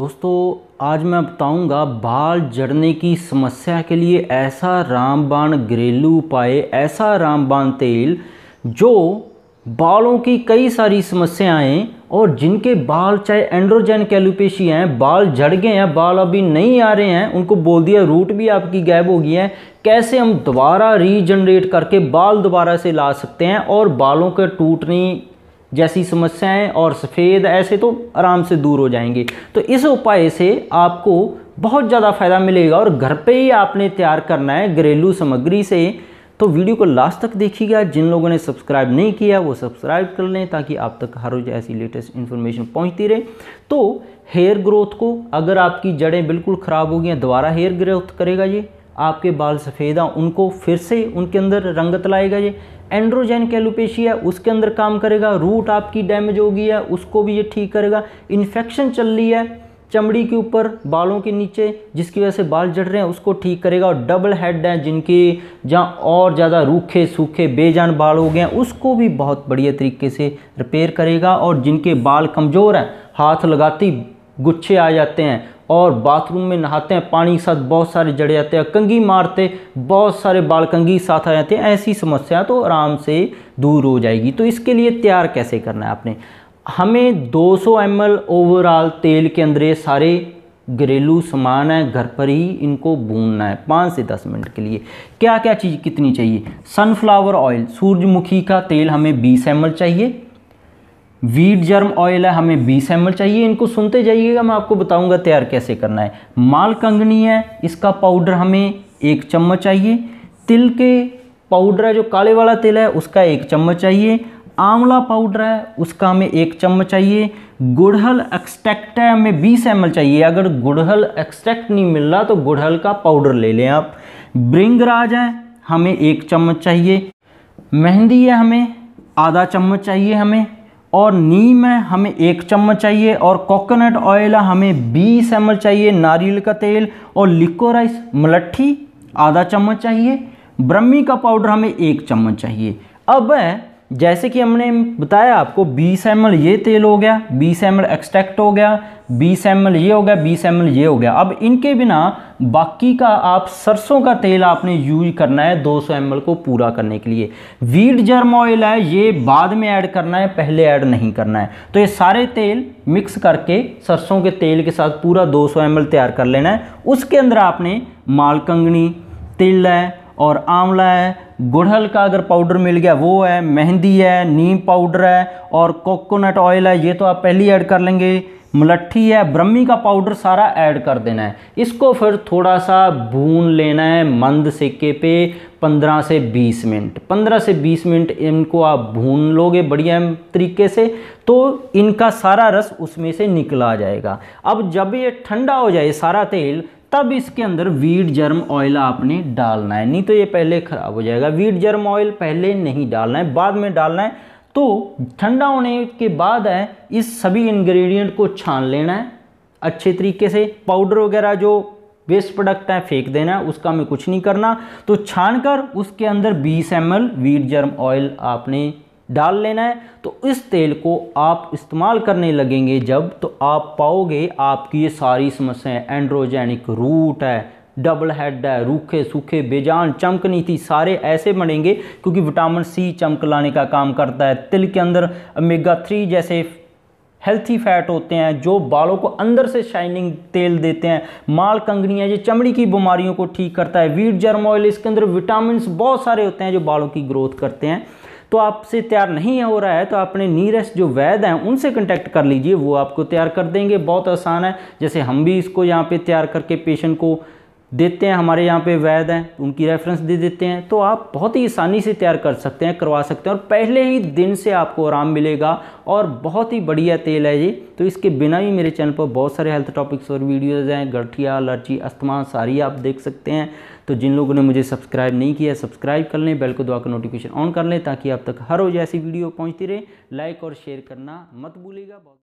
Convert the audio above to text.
दोस्तों आज मैं बताऊंगा बाल जड़ने की समस्या के लिए ऐसा रामबाण घरेलू उपाय ऐसा रामबाण तेल जो बालों की कई सारी समस्याएं और जिनके बाल चाहे एंड्रोजन कैलुपेशी हैं बाल झड़ गए हैं बाल अभी नहीं आ रहे हैं उनको बोल दिया रूट भी आपकी गैब हो गई है कैसे हम दोबारा रीजनरेट करके बाल दोबारा से ला सकते हैं और बालों के टूटने जैसी समस्याएं और सफ़ेद ऐसे तो आराम से दूर हो जाएंगे तो इस उपाय से आपको बहुत ज़्यादा फ़ायदा मिलेगा और घर पे ही आपने तैयार करना है घरेलू सामग्री से तो वीडियो को लास्ट तक देखिएगा जिन लोगों ने सब्सक्राइब नहीं किया वो सब्सक्राइब कर लें ताकि आप तक हर रोज़ ऐसी लेटेस्ट इन्फॉर्मेशन पहुँचती रहे तो हेयर ग्रोथ को अगर आपकी जड़ें बिल्कुल ख़राब हो गई हैं दोबारा हेयर ग्रोथ करेगा ये आपके बाल सफ़ेद हैं उनको फिर से उनके अंदर रंगत लाएगा ये एंड्रोजेन कैलोपेशी है उसके अंदर काम करेगा रूट आपकी डैमेज हो गई है उसको भी ये ठीक करेगा इन्फेक्शन चल रही है चमड़ी के ऊपर बालों के नीचे जिसकी वजह से बाल जड़ रहे हैं उसको ठीक करेगा और डबल हेड हैं जिनके जहाँ और ज़्यादा रूखे सूखे बेजान बाल हो गए हैं उसको भी बहुत बढ़िया तरीके से रिपेयर करेगा और जिनके बाल कमज़ोर हैं हाथ लगाती गुच्छे आ जाते हैं और बाथरूम में नहाते हैं पानी के साथ बहुत सारे जड़े आते हैं कंगी मारते बहुत सारे बाल कंगी साथ आ जाते हैं ऐसी समस्या तो आराम से दूर हो जाएगी तो इसके लिए तैयार कैसे करना है आपने हमें 200 सौ ओवरऑल तेल के अंदर ये सारे घरेलू सामान है घर पर ही इनको भूनना है पाँच से दस मिनट के लिए क्या क्या चीज़ कितनी चाहिए सनफ्लावर ऑयल सूरजमुखी का तेल हमें बीस एम चाहिए वीट जर्म ऑयल है हमें बीस एम चाहिए इनको सुनते जाइएगा मैं आपको बताऊंगा तैयार कैसे करना है कंगनी है इसका पाउडर हमें एक चम्मच चाहिए तिल के पाउडर है जो काले वाला तिल है उसका एक चम्मच चाहिए आंवला पाउडर है उसका हमें एक चम्मच चाहिए गुड़हल एक्सट्रैक्ट है हमें बीस एम चाहिए अगर गुड़हल एक्सट्रैक्ट नहीं मिल रहा तो गुड़हल का पाउडर ले लें आप ब्रिंगराज है हमें एक चम्मच चाहिए मेहंदी है हमें आधा चम्मच चाहिए हमें और नीम है हमें एक चम्मच चाहिए और कोकोनट ऑयल है हमें बीस एम चाहिए नारियल का तेल और लिकोराइस मलट्ठी आधा चम्मच चाहिए ब्रह्मी का पाउडर हमें एक चम्मच चाहिए अब जैसे कि हमने बताया आपको बीस एम ये तेल हो गया बीस एम एक्सट्रैक्ट हो गया बीस एम ये हो गया बीस एम ये हो गया अब इनके बिना बाकी का आप सरसों का तेल आपने यूज करना है 200 सौ को पूरा करने के लिए वीड जर्म ऑयल है ये बाद में ऐड करना है पहले ऐड नहीं करना है तो ये सारे तेल मिक्स करके सरसों के तेल के साथ पूरा 200 सौ तैयार कर लेना है उसके अंदर आपने मालकंगनी तिल है और आंवला है गुड़हल का अगर पाउडर मिल गया वो है मेहंदी है नीम पाउडर है और कोकोनट ऑयल है ये तो आप पहले ऐड कर लेंगे मलट्ठी है ब्रह्मी का पाउडर सारा ऐड कर देना है इसको फिर थोड़ा सा भून लेना है मंद सिक्के पे 15 से 20 मिनट 15 से 20 मिनट इनको आप भून लोगे बढ़िया तरीके से तो इनका सारा रस उसमें से निकला जाएगा अब जब ये ठंडा हो जाए सारा तेल तब इसके अंदर वीड जर्म ऑयल आपने डालना है नहीं तो ये पहले ख़राब हो जाएगा वीड जर्म ऑयल पहले नहीं डालना है बाद में डालना है तो ठंडा होने के बाद है इस सभी इंग्रेडिएंट को छान लेना है अच्छे तरीके से पाउडर वगैरह जो वेस्ट प्रोडक्ट है फेंक देना है उसका हमें कुछ नहीं करना तो छान कर उसके अंदर 20 M L wheat germ oil आपने डाल लेना है तो इस तेल को आप इस्तेमाल करने लगेंगे जब तो आप पाओगे आपकी ये सारी समस्याएं एंड्रोजेनिक रूट है डबल हेड है रूखे सूखे बेजान चमक नहीं थी सारे ऐसे बनेंगे क्योंकि विटामिन सी चमक लाने का काम करता है तिल के अंदर अमेगा थ्री जैसे हेल्थी फैट होते हैं जो बालों को अंदर से शाइनिंग तेल देते हैं माल कंगनियाँ ये चमड़ी की बीमारियों को ठीक करता है वीट जर्म ऑयल इसके अंदर विटामिन बहुत सारे होते हैं जो बालों की ग्रोथ करते हैं तो आपसे तैयार नहीं हो रहा है तो आपने नीरेस्ट जो वैद हैं उनसे कंटेक्ट कर लीजिए वो आपको तैयार कर देंगे बहुत आसान है जैसे हम भी इसको यहाँ पे तैयार करके पेशेंट को देते हैं हमारे यहाँ पे वैद हैं उनकी रेफरेंस दे देते हैं तो आप बहुत ही आसानी से तैयार कर सकते हैं करवा सकते हैं और पहले ही दिन से आपको आराम मिलेगा और बहुत ही बढ़िया तेल है ये तो इसके बिना ही मेरे चैनल पर बहुत सारे हेल्थ टॉपिक्स और वीडियोज़ हैं गठिया लर्ची अस्थमा सारी आप देख सकते हैं तो जिन लोगों ने मुझे सब्सक्राइब नहीं किया सब्सक्राइब कर लें बेल को दबा कर नोटिफिकेशन ऑन कर लें ताकि आप तक हर रोज़ ऐसी वीडियो पहुँचती रहे लाइक और शेयर करना मत भूलिएगा